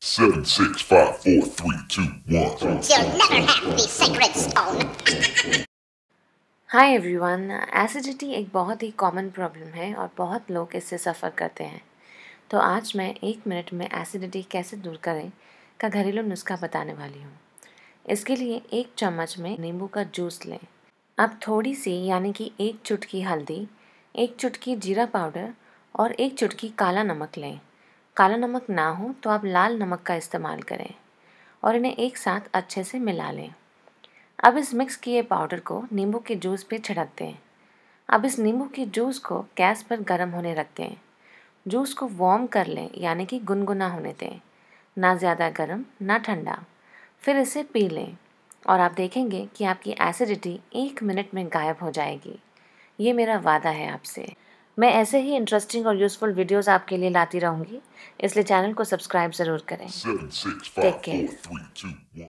Seven, six, five, four, three, two, one. You'll never have the sacred stone. Hi everyone acidity एक बहुत ही common problem है और बहुत लोग इससे सफ़र करते हैं तो आज मैं एक मिनट में एसिडिटी कैसे दूर करें का घरेलू नुस्खा बताने वाली हूँ इसके लिए एक चम्मच में नींबू का जूस लें अब थोड़ी सी यानी कि एक चुटकी हल्दी एक चुटकी जीरा पाउडर और एक चुटकी काला नमक लें काला नमक ना हो तो आप लाल नमक का इस्तेमाल करें और इन्हें एक साथ अच्छे से मिला लें अब इस मिक्स किए पाउडर को नींबू के जूस पे छिड़क दें अब इस नींबू के जूस को गैस पर गर्म होने रख दें जूस को वार्म कर लें यानी कि गुनगुना होने दें ना ज़्यादा गर्म ना ठंडा फिर इसे पी लें और आप देखेंगे कि आपकी एसिडिटी एक मिनट में गायब हो जाएगी ये मेरा वादा है आपसे मैं ऐसे ही इंटरेस्टिंग और यूज़फुल वीडियोस आपके लिए लाती रहूँगी इसलिए चैनल को सब्सक्राइब ज़रूर करें टेक केयर